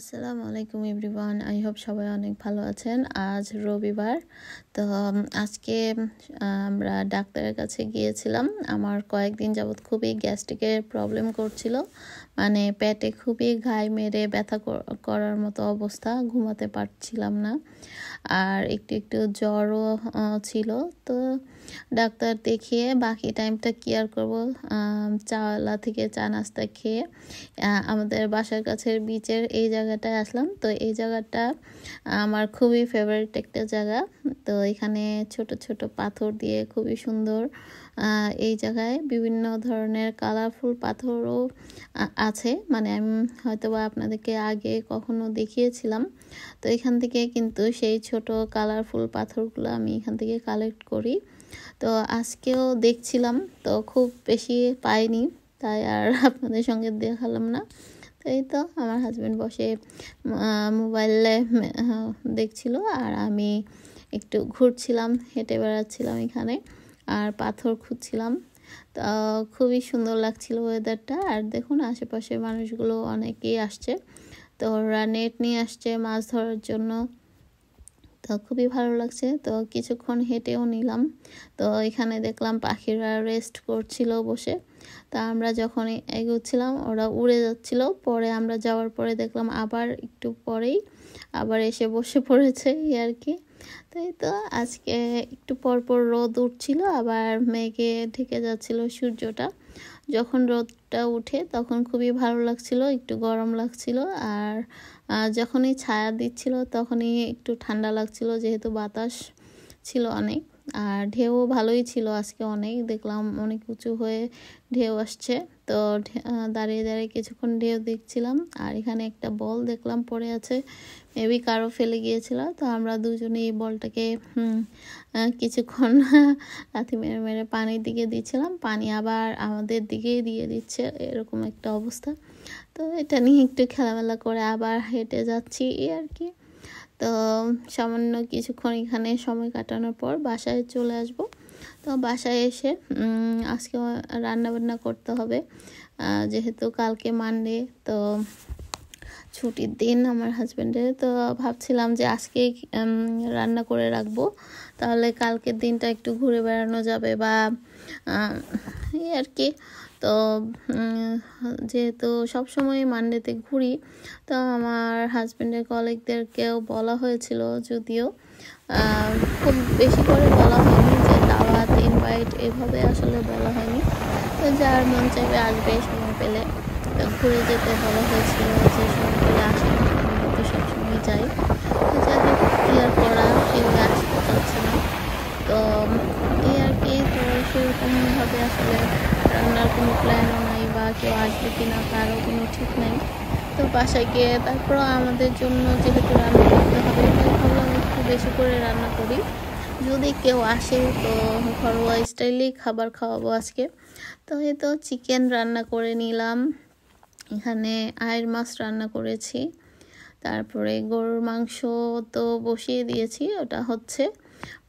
আসসালামু আলাইকুম everyone I hope সবাই অনেক ভালো আছেন আজ রবিবার তো আজকে আমরা ডাক্তারের কাছে গিয়েছিলাম আমার কয়েকদিন যাবৎ খুবই গ্যাস্ট্রিকের প্রবলেম করছিল মানে পেটে খুবই ঘাই মেরে ব্যথা করার মতো অবস্থা ঘুমাতে পারছিলাম না আর একটু একটু জ্বরও ছিল তো ডাক্তার দেখিয়ে বাকি টাইমটা কেয়ার করব চাওয়ালা থেকে চা নাস্তা খেয়ে আমাদের বাসার কাছের বিচের এই জায়গাটায় আসলাম তো এই জায়গাটা আমার খুবই ফেভারিট একটা জায়গা তো এখানে ছোট ছোট পাথর দিয়ে খুবই সুন্দর এই জায়গায় বিভিন্ন ধরনের কালারফুল পাথরও আছে মানে আমি হয়তোবা আপনাদেরকে আগে কখনো দেখিয়েছিলাম তো এখান থেকে কিন্তু সেই ছোট কালারফুল পাথরগুলো আমি এখান থেকে কালেক্ট করি তো আজকেও দেখছিলাম তো খুব বেশি পাইনি তাই আর আপনাদের সঙ্গে দেখালাম না তাই এই তো আমার হাজব্যান্ড বসে মোবাইলে দেখছিল আর আমি একটু ঘুরছিলাম হেঁটে বেড়াচ্ছিলাম এখানে আর পাথর খুঁজছিলাম খুবই সুন্দর লাগছিল ওয়েদারটা আর দেখুন আশেপাশে মানুষগুলো অনেকেই আসছে তো ওরা নেট নিয়ে আসছে মাছ ধরার জন্য তো খুবই ভালো লাগছে তো কিছুক্ষণ হেঁটেও নিলাম তো এখানে দেখলাম পাখিরা রেস্ট করছিল বসে তা আমরা যখন এগোচ্ছিলাম ওরা উড়ে যাচ্ছিল পরে আমরা যাওয়ার পরে দেখলাম আবার একটু পরেই আবার এসে বসে পড়েছে এই আর কি তাই তো আজকে একটু পরপর রোদ উঠছিল আবার মেঘে ঢেকে যাচ্ছিল সূর্যটা যখন রোদটা উঠে তখন খুবই ভালো লাগছিল একটু গরম লাগছিল আর যখনই ছায়া দিচ্ছিল তখনই একটু ঠান্ডা লাগছিল যেহেতু বাতাস ছিল অনেক আর ঢেউ ভালোই ছিল আজকে অনেক দেখলাম অনেক উঁচু হয়ে ঢেউ আসছে তো দাঁড়িয়ে দাঁড়িয়ে কিছুক্ষণ ঢেউ দেখছিলাম আর এখানে একটা বল দেখলাম পড়ে আছে মেবি কারো ফেলে গিয়েছিল তো আমরা দুজনে এই বলটাকে কিছুক্ষণ লাথি মেরে মেরে পানির দিকে দিচ্ছিলাম পানি আবার আমাদের দিকেই দিয়ে দিচ্ছে এরকম একটা অবস্থা তো এটা নিয়ে একটু খেলামেলা করে আবার হেঁটে যাচ্ছি এই আর কি তো সামান্য কিছুক্ষণ এখানে সময় কাটানোর পর বাসায় চলে আসব তো বাসায় এসে আজকে রান্নাবান্না করতে হবে যেহেতু কালকে মানডে তো ছুটির দিন আমার হাজব্যান্ডের তো ভাবছিলাম যে আজকে রান্না করে রাখবো তাহলে কালকের দিনটা একটু ঘুরে বেড়ানো যাবে বা এই আর কি তো যেহেতু সবসময় মানডেতে ঘুরি তো আমার হাজব্যান্ডের কলিগদেরকেও বলা হয়েছিল যদিও খুব বেশি করে বলা হয়নি যে দাওয়াত ইনভাইট এভাবে আসলে বলা হয়নি তো যার মন চাইবে আসবে সময় পেলে ঘুরে যেতে বলা হয়েছিল যে সময় পেলে আসে তো সবসময় যাই তো যাই ক্লিয়ার করা কেউ আসতে চাচ্ছে না তো এই আর কি তো সেরকমভাবে আসলে কোনো প্ল্যানও নাই বা কেউ আসবে কি না তারও কোনো ঠিক নাই তো বাসায় গিয়ে তারপরও আমাদের জন্য যেহেতু রান্না করতে হবে আমি একটু বেশি করে রান্না করি যদি কেউ আসে তো ঘরোয়া স্টাইলেই খাবার খাওয়াবো আজকে তো এই তো চিকেন রান্না করে নিলাম এখানে আয়ের মাছ রান্না করেছি তারপরে গরুর মাংস তো বসিয়ে দিয়েছি ওটা হচ্ছে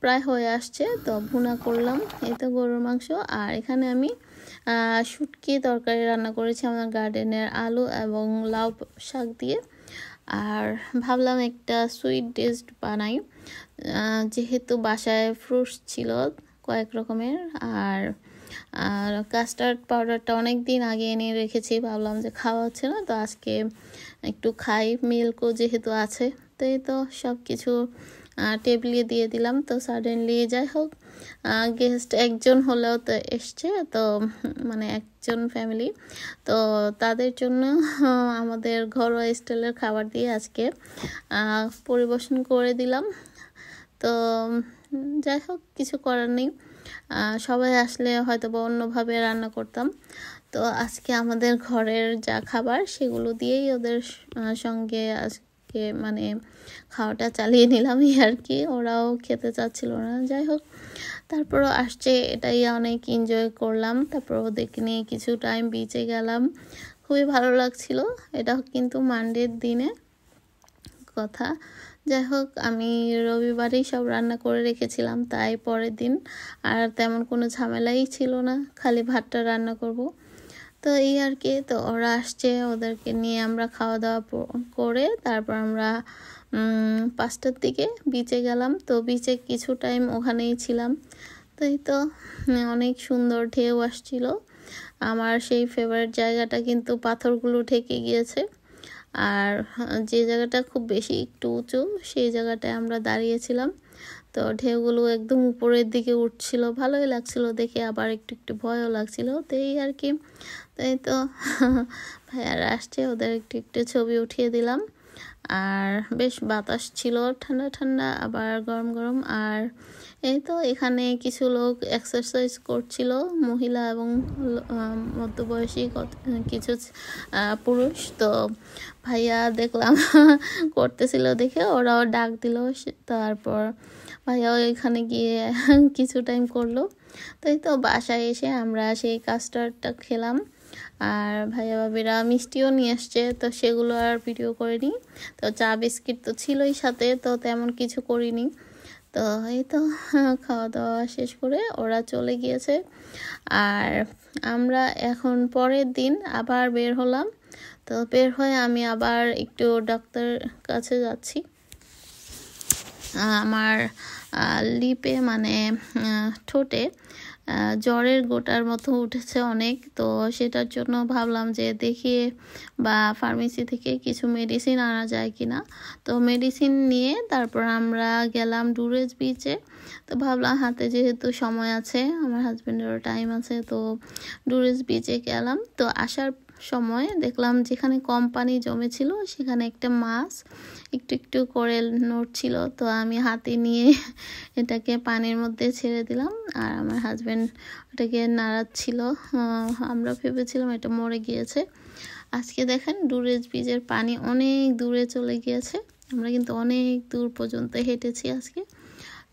প্রায় হয়ে আসছে তো ভুনা করলাম এই তো গরুর মাংস আর এখানে আমি শুটকি তরকারি রান্না করেছি আমার গার্ডেনের আলু এবং লাউ শাক দিয়ে আর ভাবলাম একটা সুইট ডিশ বানাই যেহেতু বাসায় ফ্রুটস ছিল কয়েক রকমের আর আর কাস্টার্ড পাউডারটা অনেক দিন আগে এনে রেখেছি ভাবলাম যে খাওয়া হচ্ছে না তো আজকে একটু খাই মিল্কও যেহেতু আছে তো এই তো সব কিছু টেবিলে দিয়ে দিলাম তো সাডেনলি যাই হোক গেস্ট একজন হলেও তো এসছে তো মানে একজন ফ্যামিলি তো তাদের জন্য আমাদের ঘরোয়া স্টাইলের খাবার দিয়ে আজকে পরিবেশন করে দিলাম তো যাই হোক কিছু করার নেই সবাই আসলে হয়তো বা অন্যভাবে রান্না করতাম তো আজকে আমাদের ঘরের যা খাবার সেগুলো দিয়েই ওদের সঙ্গে কে মানে খাওয়াটা চালিয়ে নিলাম আর কি ওরাও খেতে চাচ্ছিল না যাই হোক তারপরও আসছে এটাই অনেক এনজয় করলাম তারপর ওদেরকে নিয়ে কিছু টাইম বিচে গেলাম খুবই ভালো লাগছিল এটা কিন্তু মানডের দিনে কথা যাই হোক আমি রবিবারেই সব রান্না করে রেখেছিলাম তাই পরের দিন আর তেমন কোনো ঝামেলাই ছিল না খালি ভাতটা রান্না করব তো এই আর কি তো ওরা আসছে ওদেরকে নিয়ে আমরা খাওয়া দাওয়া করে তারপর আমরা পাঁচটার দিকে বিচে গেলাম তো বিচে কিছু টাইম ওখানেই ছিলাম তো এই তো অনেক সুন্দর ঢেউ আসছিল আমার সেই ফেভারিট জায়গাটা কিন্তু পাথরগুলো ঠেকে গিয়েছে আর হ্যাঁ, যে জায়গাটা খুব বেশি একটু উঁচু সেই জায়গাটায় আমরা দাঁড়িয়েছিলাম তো ঢেউগুলো একদম উপরের দিকে উঠছিল ভালোই লাগছিল দেখে আবার একটু একটু ভয়ও লাগছিল তো এই আর কি তো এই তো ভাইয়ার আসছে ওদের একটু একটু ছবি উঠিয়ে দিলাম আর বেশ বাতাস ছিল ঠান্ডা ঠান্ডা আবার গরম গরম আর এই তো এখানে কিছু লোক এক্সারসাইজ করছিল মহিলা এবং মধ্যবয়সী কিছু পুরুষ তো ভাইয়া দেখলাম করতেছিল দেখে ওরাও ডাক দিল তারপর ভাইয়া এখানে গিয়ে কিছু টাইম করলো তাই তো বাসায় এসে আমরা সেই কাস্টার্ডটা খেলাম আর ভাইয়া ভাবিরা মিষ্টিও নিয়ে আসছে তো সেগুলো আর ভিডিও করিনি তো চা বিস্কিট তো ছিলই সাথে তো তেমন কিছু করিনি তো এই তো খাওয়া দাওয়া শেষ করে ওরা চলে গিয়েছে আর আমরা এখন পরের দিন আবার বের হলাম তো বের হয়ে আমি আবার একটু ডাক্তার কাছে যাচ্ছি আমার লিপে মানে ঠোঁটে জ্বরের গোটার মতো উঠেছে অনেক তো সেটার জন্য ভাবলাম যে দেখিয়ে বা ফার্মেসি থেকে কিছু মেডিসিন আনা যায় কি না তো মেডিসিন নিয়ে তারপর আমরা গেলাম ডুরেজ বিচে তো ভাবলাম হাতে যেহেতু সময় আছে আমার হাজব্যান্ডেরও টাইম আছে তো ডুরেজ বিচে গেলাম তো আসার সময় দেখলাম যেখানে কম পানি জমেছিল সেখানে একটা মাছ একটু একটু করে নড়ছিল তো আমি হাতে নিয়ে এটাকে পানির মধ্যে ছেড়ে দিলাম আর আমার হাজব্যান্ড ওটাকে নাড়াচ্ছিল আমরা ভেবেছিলাম এটা মরে গিয়েছে আজকে দেখেন ডুরেজ বীজের পানি অনেক দূরে চলে গিয়েছে আমরা কিন্তু অনেক দূর পর্যন্ত হেঁটেছি আজকে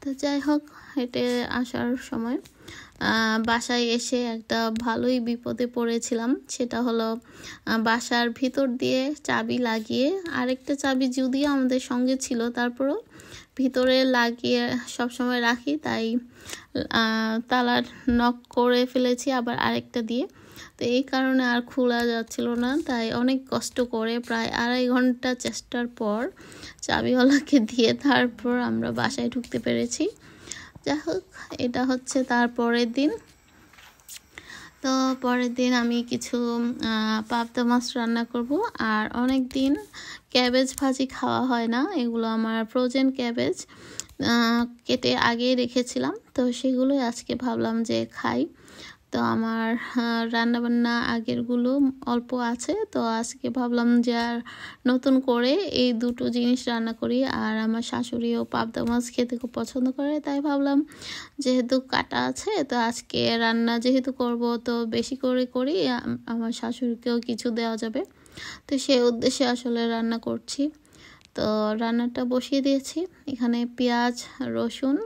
তো যাই হোক হেঁটে আসার সময় বাসায় এসে একটা ভালোই বিপদে পড়েছিলাম সেটা হলো বাসার ভিতর দিয়ে চাবি লাগিয়ে আরেকটা চাবি যদিও আমাদের সঙ্গে ছিল তারপরও ভিতরে লাগিয়ে সবসময় রাখি তাই তালার নক করে ফেলেছি আবার আরেকটা দিয়ে তো এই কারণে আর খোলা যাচ্ছিল না তাই অনেক কষ্ট করে প্রায় আড়াই ঘন্টা চেষ্টার পর চাবিওয়ালাকে দিয়ে তারপর আমরা বাসায় ঢুকতে পেরেছি যাই হোক এটা হচ্ছে তারপরের দিন তো পরের দিন আমি কিছু পাবদা মাছ রান্না করব আর অনেক দিন ক্যাবেজ ভাজি খাওয়া হয় না এগুলো আমার ফ্রোজেন ক্যাবেজ কেটে আগেই রেখেছিলাম তো সেগুলোই আজকে ভাবলাম যে খাই তো আমার রান্নাবান্না আগেরগুলো অল্প আছে তো আজকে ভাবলাম যে আর নতুন করে এই দুটো জিনিস রান্না করি আর আমার শাশুড়িও পাবদা মাছ খেতে খুব পছন্দ করে তাই ভাবলাম যেহেতু কাটা আছে তো আজকে রান্না যেহেতু করব তো বেশি করে করি আমার শাশুড়িকেও কিছু দেওয়া যাবে তো সেই উদ্দেশ্যে আসলে রান্না করছি তো রান্নাটা বসিয়ে দিয়েছি এখানে পেঁয়াজ রসুন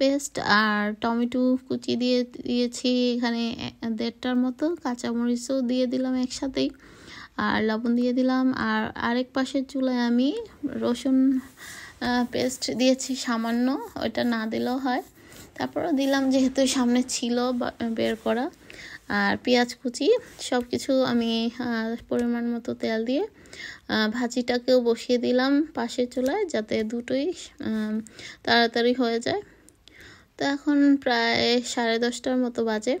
পেস্ট আর টমেটো কুচি দিয়ে দিয়েছি এখানে দেড়টার মতো কাঁচামরিচও দিয়ে দিলাম একসাথেই আর লবণ দিয়ে দিলাম আর আরেক পাশের চুলায় আমি রসুন পেস্ট দিয়েছি সামান্য ওটা না দিলেও হয় তারপরও দিলাম যেহেতু সামনে ছিল বের করা আর পেঁয়াজ কুচি সব কিছু আমি পরিমাণ মতো তেল দিয়ে ভাজিটাকেও বসিয়ে দিলাম পাশে চুলায় যাতে দুটোই তাড়াতাড়ি হয়ে যায় তো এখন প্রায় সাড়ে দশটার মতো বাজে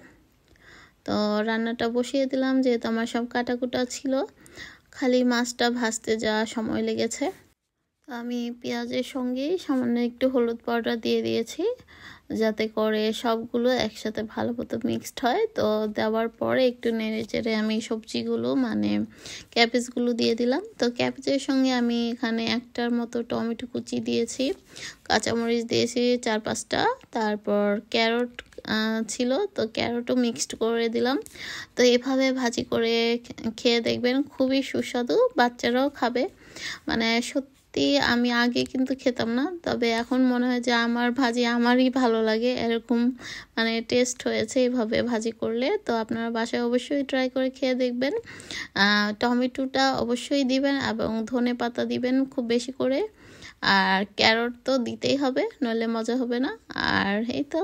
তো রান্নাটা বসিয়ে দিলাম যেহেতু আমার সব কাটাকুটা ছিল খালি মাছটা ভাজতে যাওয়া সময় লেগেছে আমি পেঁয়াজের সঙ্গে সামান্য একটু হলুদ পাউডার দিয়ে দিয়েছি যাতে করে সবগুলো একসাথে ভালো মতো মিক্সড হয় তো দেওয়ার পরে একটু নেড়ে চেড়ে আমি সবজিগুলো মানে ক্যাবেজগুলো দিয়ে দিলাম তো ক্যাবেজের সঙ্গে আমি এখানে একটার মতো টমেটো কুচি দিয়েছি কাঁচামরিচ দিয়েছি চার পাঁচটা তারপর ক্যারট ছিল তো ক্যারটও মিক্সড করে দিলাম তো এভাবে ভাজি করে খেয়ে দেখবেন খুবই সুস্বাদু বাচ্চারাও খাবে মানে সত্যি সত্যি আমি আগে কিন্তু খেতাম না তবে এখন মনে হয় যে আমার ভাজি আমারই ভালো লাগে এরকম মানে টেস্ট হয়েছে এইভাবে ভাজি করলে তো আপনারা বাসায় অবশ্যই ট্রাই করে খেয়ে দেখবেন টমেটোটা অবশ্যই দিবেন এবং ধনে পাতা দিবেন খুব বেশি করে আর ক্যারট তো দিতেই হবে নইলে মজা হবে না আর এই তো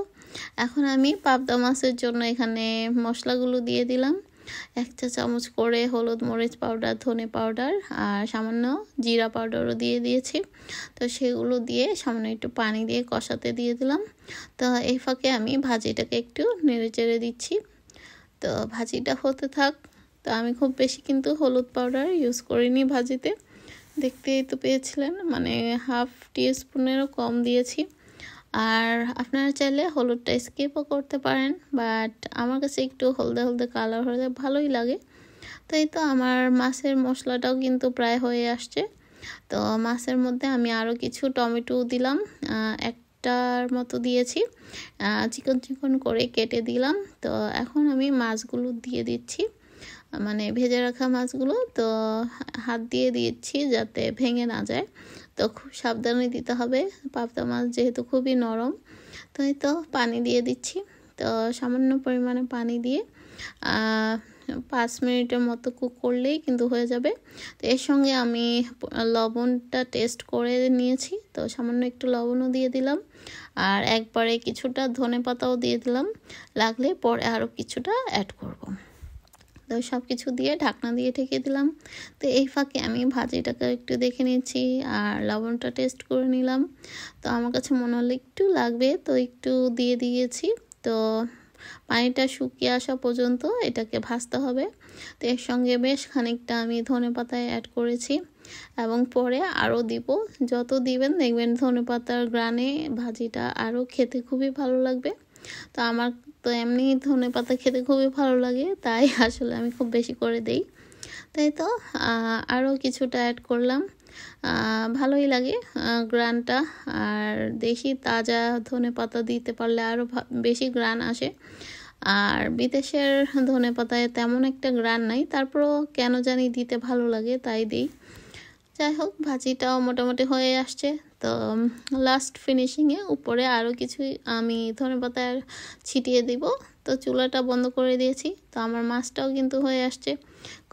এখন আমি পাবদা মাছের জন্য এখানে মশলাগুলো দিয়ে দিলাম এক চা চামচ করে হলুদ মরিচ পাউডার ধনে পাউডার আর সামান্য জিরা পাউডারও দিয়ে দিয়েছি তো সেগুলো দিয়ে সামান্য একটু পানি দিয়ে কষাতে দিয়ে দিলাম তো এই ফাঁকে আমি ভাজিটাকে একটু নেড়ে চেড়ে দিচ্ছি তো ভাজিটা হতে থাক তো আমি খুব বেশি কিন্তু হলুদ পাউডার ইউজ করিনি ভাজিতে দেখতেই তো পেয়েছিলেন মানে হাফ টি স্পুনেরও কম দিয়েছি আর আপনারা চাইলে হলুদটা স্কিপও করতে পারেন বাট আমার কাছে একটু হলদে হলদে কালার হলে ভালোই লাগে তো এই তো আমার মাছের মশলাটাও কিন্তু প্রায় হয়ে আসছে তো মাছের মধ্যে আমি আরও কিছু টমেটো দিলাম একটার মতো দিয়েছি চিকন চিকন করে কেটে দিলাম তো এখন আমি মাছগুলো দিয়ে দিচ্ছি মানে ভেজে রাখা মাছগুলো তো হাত দিয়ে দিচ্ছি যাতে ভেঙে না যায় তো খুব সাবধানে দিতে হবে পাবদা মাছ যেহেতু খুবই নরম তো এই তো পানি দিয়ে দিচ্ছি তো সামান্য পরিমাণে পানি দিয়ে পাঁচ মিনিটের মতো কুক করলেই কিন্তু হয়ে যাবে তো এর সঙ্গে আমি লবণটা টেস্ট করে নিয়েছি তো সামান্য একটু লবণও দিয়ে দিলাম আর একবারে কিছুটা ধনে পাতাও দিয়ে দিলাম লাগলে পরে আরও কিছুটা অ্যাড করব। তো সব কিছু দিয়ে ঢাকনা দিয়ে ঢেকে দিলাম তো এই ফাঁকে আমি ভাজিটাকে একটু দেখে নিয়েছি আর লবণটা টেস্ট করে নিলাম তো আমার কাছে মনে হলো একটু লাগবে তো একটু দিয়ে দিয়েছি তো পানিটা শুকিয়ে আসা পর্যন্ত এটাকে ভাজতে হবে তো এর সঙ্গে বেশ খানিকটা আমি ধনে পাতায় অ্যাড করেছি এবং পরে আরও দিব যত দিবেন দেখবেন ধনে পাতার গ্রানে ভাজিটা আরও খেতে খুবই ভালো লাগবে তো আমার তো এমনি ধনে পাতা খেতে খুবই ভালো লাগে তাই আসলে আমি খুব বেশি করে দিই তাই তো আরও কিছুটা অ্যাড করলাম ভালোই লাগে গ্রানটা আর দেখি তাজা ধনে পাতা দিতে পারলে আরও বেশি গ্রান আসে আর বিদেশের ধনে পাতায় তেমন একটা গ্রান নাই তারপরও কেন জানি দিতে ভালো লাগে তাই দিই যাই হোক ভাজিটাও মোটামুটি হয়ে আসছে তো লাস্ট ফিনিশিংয়ে উপরে আরও কিছু আমি ধনে পাতার ছিটিয়ে দিব তো চুলাটা বন্ধ করে দিয়েছি তো আমার মাছটাও কিন্তু হয়ে আসছে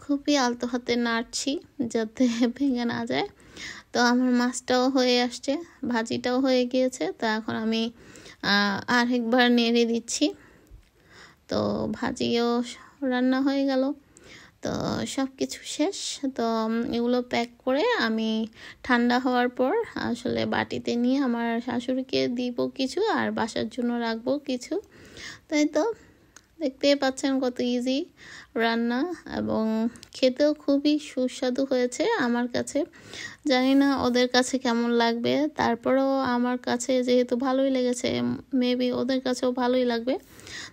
খুবই আলতো হাতে নাড়ছি যাতে ভেঙে না যায় তো আমার মাছটাও হয়ে আসছে ভাজিটাও হয়ে গিয়েছে তো এখন আমি আরেকবার নেড়ে দিচ্ছি তো ভাজিও রান্না হয়ে গেল তো সব কিছু শেষ তো এগুলো প্যাক করে আমি ঠান্ডা হওয়ার পর আসলে বাটিতে নিয়ে আমার শাশুড়িকে দিব কিছু আর বাসার জন্য রাখবো কিছু তাই তো দেখতেই পাচ্ছেন কত ইজি রান্না এবং খেতেও খুবই সুস্বাদু হয়েছে আমার কাছে জানি না ওদের কাছে কেমন লাগবে তারপরেও আমার কাছে যেহেতু ভালোই লেগেছে মেবি ওদের কাছেও ভালোই লাগবে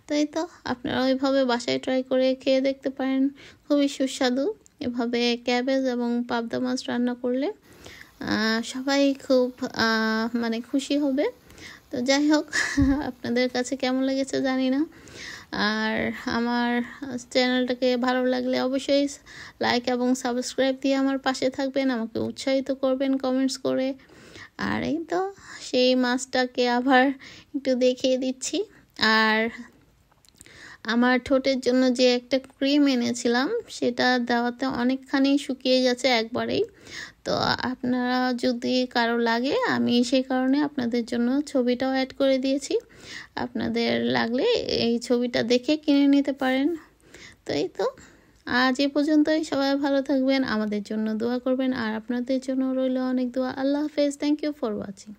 তাই তো আপনারা ওইভাবে বাসায় ট্রাই করে খেয়ে দেখতে পারেন খুবই সুস্বাদু এভাবে ক্যাবেজ এবং পাবদা মাছ রান্না করলে সবাই খুব মানে খুশি হবে তো যাই হোক আপনাদের কাছে কেমন লেগেছে জানি না আর আমার চ্যানেলটাকে ভালো লাগলে অবশ্যই লাইক এবং সাবস্ক্রাইব দিয়ে আমার পাশে থাকবেন আমাকে উৎসাহিত করবেন কমেন্টস করে আর এই তো সেই মাছটাকে আবার একটু দেখিয়ে দিচ্ছি আর আমার ঠোঁটের জন্য যে একটা ক্রিম এনেছিলাম সেটা দেওয়াতে অনেকখানি শুকিয়ে যাচ্ছে একবারেই তো আপনারা যদি কারো লাগে আমি সেই কারণে আপনাদের জন্য ছবিটাও অ্যাড করে দিয়েছি আপনাদের লাগলে এই ছবিটা দেখে কিনে নিতে পারেন তো এই তো আজ এ পর্যন্তই সবাই ভালো থাকবেন আমাদের জন্য দোয়া করবেন আর আপনাদের জন্য রইল অনেক দোয়া আল্লাহ হাফেজ থ্যাংক ইউ ফর ওয়াচিং